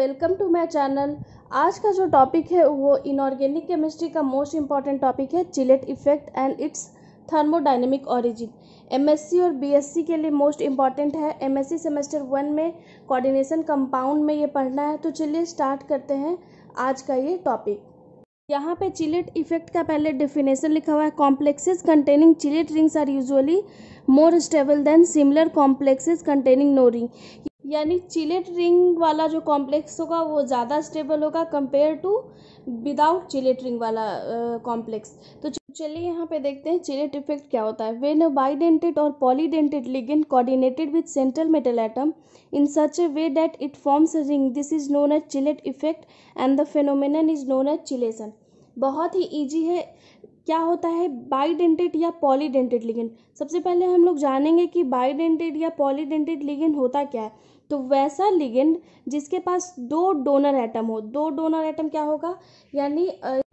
welcome to my channel आज का जो टॉपिक है वो इनऑर्गेनिक केमिस्ट्री का मोस्ट इम्पॉर्टेंट टॉपिक है chelate effect and its thermodynamic origin MSc और बीएससी के लिए मोस्ट इम्पॉर्टेंट है एमएससी सेमेस्टर वन में कोऑर्डिनेशन कंपाउंड में ये पढ़ना है तो चलिए स्टार्ट करते हैं आज का ये टॉपिक यहाँ पे चिलेट इफेक्ट का पहले डिफिनेशन लिखा हुआ है complexes containing chelate rings are usually more stable than similar complexes containing no ring यानी चिलेट रिंग वाला जो कॉम्प्लेक्स होगा वो ज़्यादा स्टेबल होगा compare to without chelate ring वाला कॉम्प्लेक्स uh, तो चलिए यहाँ पे देखते हैं चिलेट इफेक्ट क्या होता है वेन अ बाइडेंटेड और polydentate ligand coordinated with central metal atom in such a way that it forms a ring this is known as chelate effect and the phenomenon is known as chelation बहुत ही easy है क्या होता है bidentate या polydentate ligand सबसे पहले हम लोग जानेंगे कि बाईडेंटेड या पॉलीडेंटेड लिगेंड होता क्या है तो वैसा लिगेंड जिसके पास दो डोनर एटम हो दो डोनर एटम क्या होगा यानी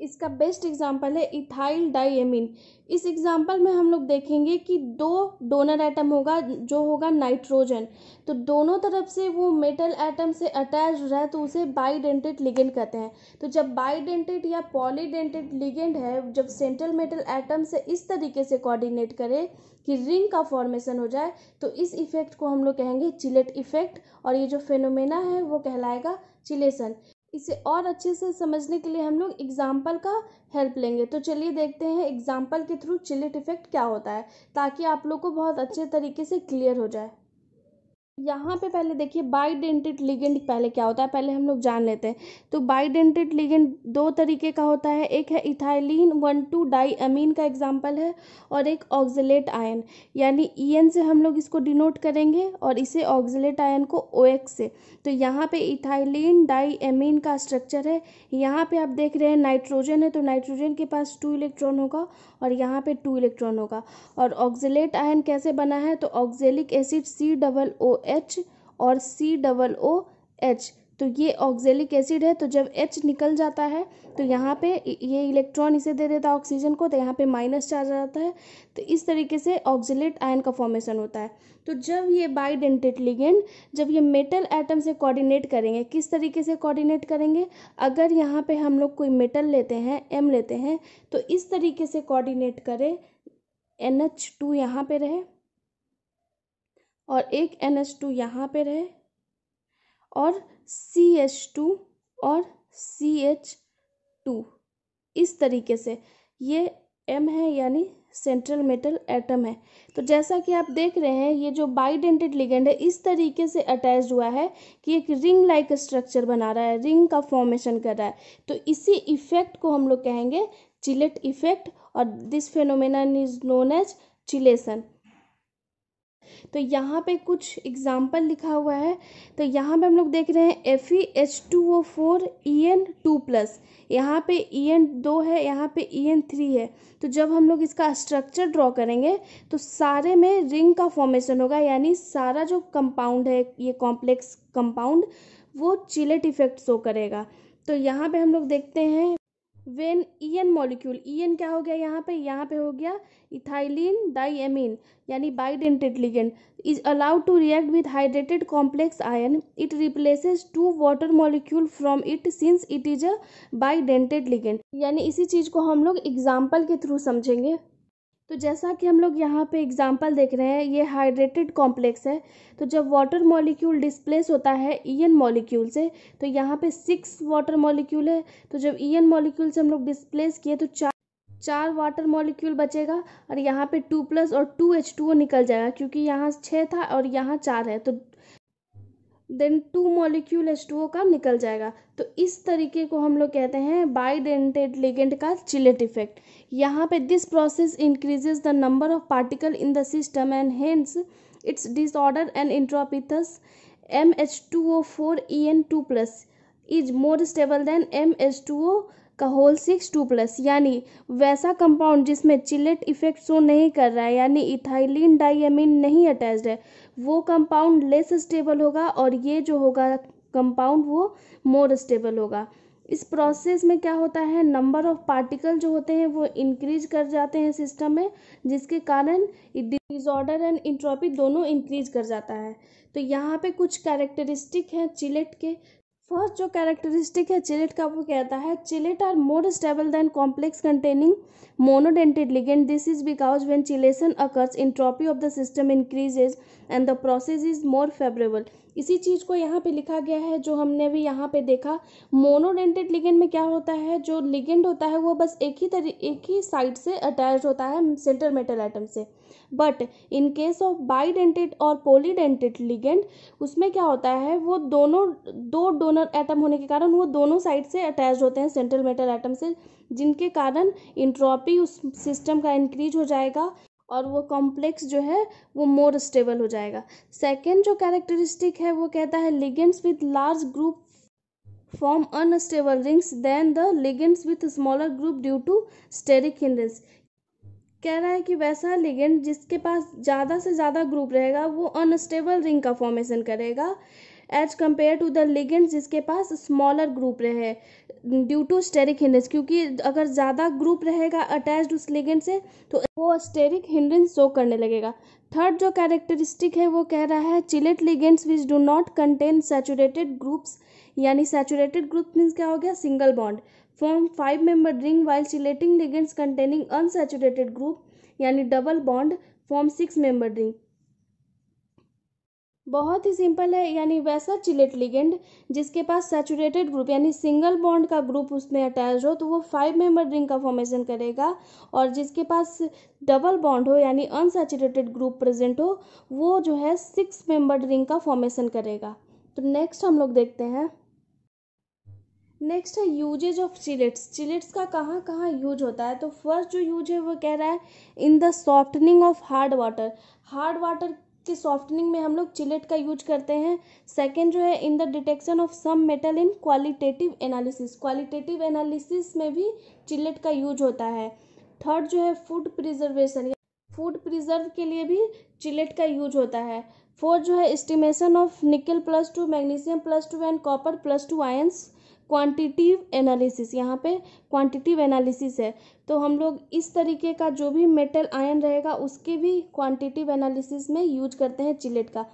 इसका बेस्ट एग्जांपल है इथाइल डाइएमिन इस एग्जांपल में हम लोग देखेंगे कि दो डोनर एटम होगा जो होगा नाइट्रोजन तो दोनों तरफ से वो मेटल एटम से अटैच रहे तो उसे बाईडेंटेड लिगेंड कहते हैं तो जब बाईडेंटेड या पॉलीडेंटेड लिगेंड है जब सेंट्रल मेटल एटम से इस तरीके से कॉर्डिनेट करे कि रिंग का फॉर्मेशन हो जाए तो इस इफ़ेक्ट को हम लोग कहेंगे चिलेट इफ़ेक्ट और ये जो फेनोमेना है वो कहलाएगा चिलेशन इसे और अच्छे से समझने के लिए हम लोग एग्जाम्पल का हेल्प लेंगे तो चलिए देखते हैं एग्जाम्पल के थ्रू चिलेट इफ़ेक्ट क्या होता है ताकि आप लोग को बहुत अच्छे तरीके से क्लियर हो जाए यहाँ पे पहले देखिए बाइडेंटेड लिगेंड पहले क्या होता है पहले हम लोग जान लेते हैं तो बाइडेंटेड लिगेंड दो तरीके का होता है एक है ethylene one two diamine का एग्जाम्पल है और एक ऑक्जिलेट आयन यानी ई e से हम लोग इसको डिनोट करेंगे और इसे ऑक्जिलेट आयन को ओ से तो यहाँ पे इथाइलिन डाई एमीन का स्ट्रक्चर है यहाँ पर आप देख रहे हैं नाइट्रोजन है तो नाइट्रोजन के पास टू इलेक्ट्रॉन होगा और यहाँ पर टू इलेक्ट्रॉन होगा और ऑक्जिलेट आयन कैसे बना है तो oxalic acid C double O H और सी डबल ओ एच तो ये ऑक्जेलिक एसिड है तो जब एच निकल जाता है तो यहाँ पे ये इलेक्ट्रॉन इसे दे देता है ऑक्सीजन को तो यहाँ पे माइनस चार्ज आ जाता है तो इस तरीके से ऑक्जिलेट आयन का फॉर्मेशन होता है तो जब ये बाइडेंटेड लिगेंड जब ये मेटल एटम से कोऑर्डिनेट करेंगे किस तरीके से कोऑर्डिनेट करेंगे अगर यहाँ पे हम लोग कोई मेटल लेते हैं एम लेते हैं तो इस तरीके से कोऑर्डिनेट करें एन एच टू यहाँ पर रहे और एक एन एच टू यहाँ पर रहे और सी एच टू और सी एच टू इस तरीके से ये एम है यानी सेंट्रल मेटल एटम है तो जैसा कि आप देख रहे हैं ये जो बाइडेंटेड लिगेंड है इस तरीके से अटैच हुआ है कि एक रिंग लाइक स्ट्रक्चर बना रहा है रिंग का फॉर्मेशन कर रहा है तो इसी इफेक्ट को हम लोग कहेंगे चिलेट इफेक्ट और this phenomena is known as chelation तो यहाँ पे कुछ एग्जाम्पल लिखा हुआ है तो यहाँ पे हम लोग देख रहे हैं F E H two O four E N two plus यहाँ पे ई एन दो है यहाँ पे ई एन थ्री है तो जब हम लोग इसका स्ट्रक्चर ड्रॉ करेंगे तो सारे में रिंग का फॉर्मेशन होगा यानी सारा जो कंपाउंड है ये कॉम्प्लेक्स कंपाउंड वो चिलेट इफेक्ट शो करेगा तो यहाँ पे हम लोग देखते हैं वेन ईएन मॉलिक्यूल ईएन क्या हो गया यहाँ पे यहाँ पे हो गया इथाइलिन एमिन यानी bidentate ligand is allowed to react with hydrated complex ion it replaces two water molecule from it since it is a bidentate ligand यानी इसी चीज़ को हम लोग एग्जाम्पल के थ्रू समझेंगे तो जैसा कि हम लोग यहाँ पे एग्जांपल देख रहे हैं ये हाइड्रेटेड कॉम्प्लेक्स है तो जब वाटर मॉलिक्यूल डिस्प्लेस होता है ईएन मॉलिक्यूल से तो यहाँ पे सिक्स वाटर मॉलिक्यूल है तो जब ईएन मॉलिक्यूल से हम लोग डिस्प्लेस किए तो चार चार वाटर मॉलिक्यूल बचेगा और यहाँ पे टू प्लस और टू एच टू निकल जाएगा क्योंकि यहाँ छः था और यहाँ चार है तो then two molecule H two O का निकल जाएगा तो इस तरीके को हम लोग कहते हैं बाईडेंटेड लिगेंड का चिलेट इफेक्ट यहाँ पे this process increases the number of particle in the system and hence its disorder and entropy thus M H two O four E N two plus is more stable than M H two O का whole six two plus यानी वैसा compound जिसमें chelate effect show नहीं कर रहा है यानी ethylene diamine नहीं अटैच्ड है वो कंपाउंड लेस स्टेबल होगा और ये जो होगा कंपाउंड वो मोर स्टेबल होगा इस प्रोसेस में क्या होता है नंबर ऑफ पार्टिकल जो होते हैं वो इंक्रीज कर जाते हैं सिस्टम में जिसके कारण डिजॉर्डर एंड इंट्रॉपी दोनों इंक्रीज कर जाता है तो यहाँ पे कुछ कैरेक्टरिस्टिक हैं चिलेट के फर्स्ट जो कैरेक्टरिस्टिक है चिलेट का वो कहता है chelate are more stable than complex containing monodentate ligand this is because when chelation occurs entropy of the system increases and the process is more favourable इसी चीज़ को यहाँ पे लिखा गया है जो हमने भी यहाँ पे देखा मोनोडेंटेड लिगेंड में क्या होता है जो लिगेंड होता है वो बस एक ही तरी एक ही साइड से अटैच होता है सेंटर मेटल आइटम से but in case of bidentate और पोलीडेंटेड लिगेंड उसमें क्या होता है वो दोनों दो डोनर एटम होने के कारण वो दोनों साइड से अटैच होते हैं सेंट्रल मेटल एटम से जिनके कारण इंट्रॉपी उस सिस्टम का इंक्रीज हो जाएगा और वो कॉम्प्लेक्स जो है वो मोर स्टेबल हो जाएगा सेकेंड जो कैरेक्टरिस्टिक है वो कहता है ligands with large group form unstable rings than the ligands with smaller group due to steric hindrance कह रहा है कि वैसा लिगेंड जिसके पास ज़्यादा से ज़्यादा ग्रुप रहेगा वो अनस्टेबल रिंग का फॉर्मेशन करेगा as compare to the ligands जिसके पास स्मॉलर ग्रुप रहे ड्यू टू स्टेरिक हिंड्रेंस क्योंकि अगर ज़्यादा ग्रुप रहेगा अटैच्ड उस लिगेंड से तो वो स्टेरिक हिंड्रेंस शो करने लगेगा थर्ड जो कैरेक्टरिस्टिक है वो कह रहा है chelate ligands which do not contain saturated groups यानी सेचूरेटेड ग्रुप मीन्स क्या हो गया single bond form five member ring while chelating ligands containing unsaturated group यानी double bond form six member ring बहुत ही सिंपल है यानी वैसा चिलेट लिगेंड जिसके पास सैचुरेटेड ग्रुप यानी सिंगल बॉन्ड का ग्रुप उसमें अटैच हो तो वो फाइव मेंबर रिंग का फॉर्मेशन करेगा और जिसके पास डबल बॉन्ड हो यानी अनसेचुरेटेड ग्रुप प्रेजेंट हो वो जो है सिक्स मेंबर रिंग का फॉर्मेशन करेगा तो नेक्स्ट हम लोग देखते हैं नेक्स्ट है यूजेज ऑफ चिलेट्स चिलेट्स का कहाँ कहाँ यूज होता है तो फर्स्ट जो यूज है वो कह रहा है in the softening of hard water hard water इसके सॉफ्टनिंग में हम लोग चिलेट का यूज करते हैं सेकेंड जो है in the detection of some metal in qualitative analysis qualitative analysis में भी चिलेट का यूज होता है थर्ड जो है फूड प्रिजर्वेशन फूड प्रिजर्व के लिए भी चिलेट का यूज होता है फोर जो है estimation of nickel plus two magnesium plus two and copper plus two ions quantitative analysis यहाँ पे क्वांटिटिव एनालिसिस है तो हम लोग इस तरीके का जो भी मेटल आयन रहेगा उसके भी क्वांटिटिव एनालिसिस में यूज करते हैं चिलेट का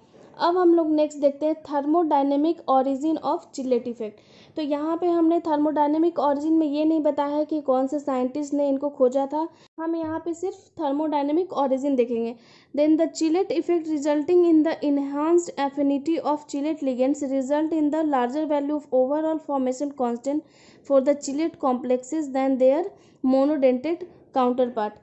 अब हम लोग नेक्स्ट देखते हैं thermodynamic origin of chelate effect तो यहाँ पे हमने थर्मोडाइनेमिक ऑरिजिन में ये नहीं बताया है कि कौन से साइंटिस्ट ने इनको खोजा था हम यहाँ पे सिर्फ थर्मोडाइनेमिक ऑरिजिन देखेंगे then the chelate effect resulting in the enhanced affinity of chelate ligands result in the larger value of overall formation constant for the chelate complexes than their monodentate counterpart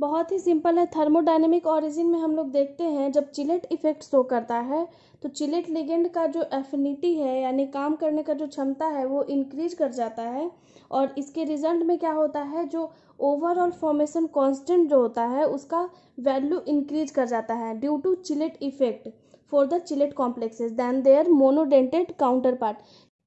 बहुत ही simple है thermodynamic origin में हम लोग देखते हैं जब chelate effect show करता है तो चिलेट लिगेंड का जो एफिनिटी है यानी काम करने का जो क्षमता है वो इंक्रीज कर जाता है और इसके रिजल्ट में क्या होता है जो ओवरऑल फॉर्मेशन कांस्टेंट जो होता है उसका वैल्यू इंक्रीज कर जाता है due to chelate effect for the chelate complexes than their monodentate counterpart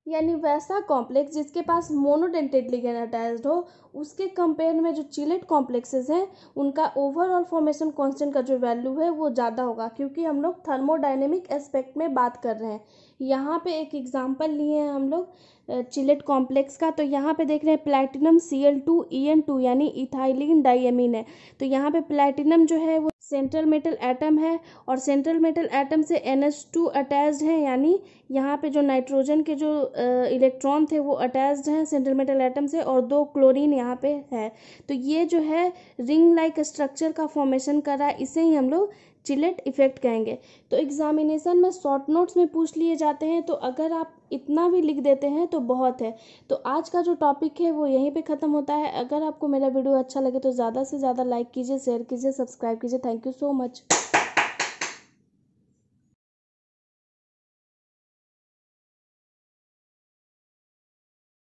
यानी वैसा कॉम्प्लेक्स जिसके पास मोनोडेंटेड लिगेंड अटैच्ड हो उसके कंपेयर में जो चिलेट कॉम्प्लेक्सेस हैं उनका ओवरऑल फॉर्मेशन कांस्टेंट का जो वैल्यू है वो ज़्यादा होगा क्योंकि हम लोग थर्मोडाइनेमिक एस्पेक्ट में बात कर रहे हैं यहाँ पे एक एग्जांपल लिए हैं हम लोग चिलेट कॉम्प्लेक्स का तो यहाँ पे देख रहे हैं platinum C L two E N two यानी इथाइलिन डाइएमिन है तो यहाँ पे प्लेटिनम जो है वो सेंट्रल मेटल एटम है और सेंट्रल मेटल एटम से एन एच टू अटैच्ड है यानी यहाँ पे जो नाइट्रोजन के जो इलेक्ट्रॉन थे वो अटैच्ड हैं सेंट्रल मेटल एटम से और दो क्लोरीन यहाँ पे है तो ये जो है रिंग लाइक स्ट्रक्चर का फॉर्मेशन कर रहा है इसे ही हम लोग चिलेट इफ़ेक्ट कहेंगे तो एग्ज़ामिनेशन में शॉर्ट नोट्स में पूछ लिए जाते हैं तो अगर आप इतना भी लिख देते हैं तो बहुत है तो आज का जो टॉपिक है वो यहीं पे ख़त्म होता है अगर आपको मेरा वीडियो अच्छा लगे तो ज़्यादा से ज़्यादा लाइक कीजिए शेयर कीजिए सब्सक्राइब कीजिए थैंक यू सो मच